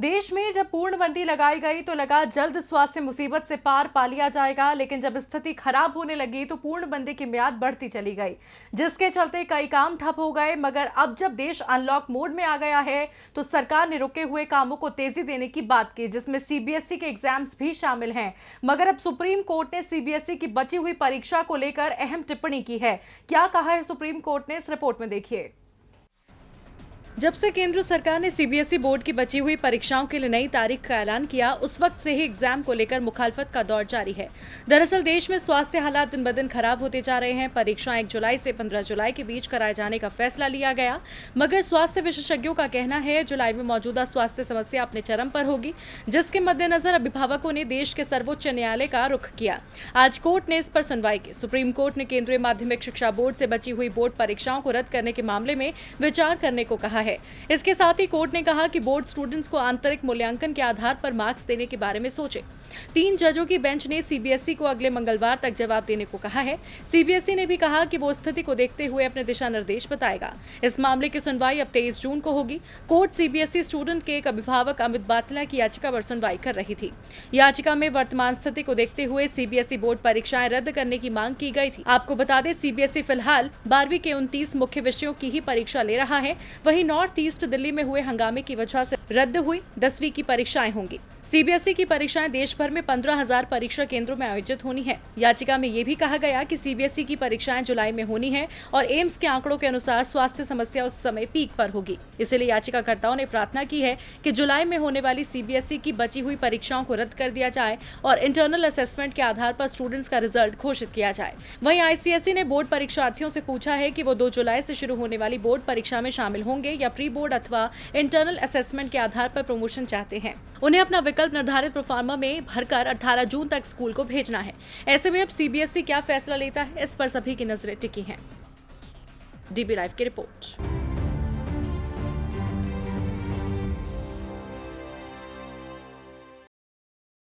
देश में जब पूर्णबंदी लगाई गई तो लगा जल्द स्वास्थ्य मुसीबत से पार पा लिया जाएगा लेकिन जब स्थिति खराब होने लगी तो पूर्णबंदी की म्याद बढ़ती चली गई जिसके चलते कई काम ठप हो गए मगर अब जब देश अनलॉक मोड में आ गया है तो सरकार ने रुके हुए कामों को तेजी देने की बात की जिसमें सीबीएसई e के एग्जाम्स भी शामिल हैं मगर अब सुप्रीम कोर्ट ने सीबीएसई e की बची हुई परीक्षा को लेकर अहम टिप्पणी की है क्या कहा है सुप्रीम कोर्ट ने इस रिपोर्ट में देखिए जब से केंद्र सरकार ने सीबीएसई बोर्ड की बची हुई परीक्षाओं के लिए नई तारीख का ऐलान किया उस वक्त से ही एग्जाम को लेकर मुखालफत का दौर जारी है दरअसल देश में स्वास्थ्य हालात दिन ब दिन खराब होते जा रहे हैं परीक्षाएं एक जुलाई से पंद्रह जुलाई के बीच कराए जाने का फैसला लिया गया मगर स्वास्थ्य विशेषज्ञों का कहना है जुलाई में मौजूदा स्वास्थ्य समस्या अपने चरम पर होगी जिसके मद्देनजर अभिभावकों ने देश के सर्वोच्च न्यायालय का रुख किया आज कोर्ट ने इस पर सुनवाई की सुप्रीम कोर्ट ने केंद्रीय माध्यमिक शिक्षा बोर्ड से बची हुई बोर्ड परीक्षाओं को रद्द करने के मामले में विचार करने को कहा है है इसके साथ ही कोर्ट ने कहा कि बोर्ड स्टूडेंट्स को आंतरिक मूल्यांकन के आधार पर मार्क्स देने के बारे में सोचे तीन जजों की बेंच ने सीबीएसई को अगले मंगलवार तक जवाब देने को कहा है सीबीएसई ने भी कहा कि वो स्थिति को देखते हुए अपने दिशा निर्देश बताएगा इस मामले की सुनवाई अब तेईस जून को होगी कोर्ट सीबीएसई स्टूडेंट के एक अभिभावक अमित बातला की याचिका पर सुनवाई कर रही थी याचिका में वर्तमान स्थिति को देखते हुए सीबीएसई बोर्ड परीक्षाएं रद्द करने की मांग की गई थी आपको बता दें सीबीएसई फिलहाल बारहवीं के उनतीस मुख्य विषयों की ही परीक्षा ले रहा है वही नौ नॉर्थ ईस्ट दिल्ली में हुए हंगामे की वजह से रद्द हुई दसवीं की परीक्षाएं होंगी सीबीएसई की परीक्षाएं देश भर में पंद्रह हजार परीक्षा केंद्रों में आयोजित होनी है याचिका में ये भी कहा गया कि सीबीएसई की परीक्षाएं जुलाई में होनी है और एम्स के आंकड़ों के अनुसार स्वास्थ्य समस्या उस समय पीक पर होगी इसलिए याचिकाकर्ताओं ने प्रार्थना की है कि जुलाई में होने वाली सीबीएसई की बची हुई परीक्षाओं को रद्द कर दिया जाए और इंटरनल असेसमेंट के आधार आरोप स्टूडेंट्स का रिजल्ट घोषित किया जाए वही आईसीएसई ने बोर्ड परीक्षार्थियों ऐसी पूछा है की वो दो जुलाई ऐसी शुरू होने वाली बोर्ड परीक्षा में शामिल होंगे या प्री बोर्ड अथवा इंटरनल असेसमेंट के आधार पर प्रमोशन चाहते हैं उन्हें अपना विकल्प निर्धारित प्रोफार्मा में भरकर 18 जून तक स्कूल को भेजना है ऐसे में अब सीबीएसई e क्या फैसला लेता है इस पर सभी की नजरें टिकी हैं डीबी लाइव की रिपोर्ट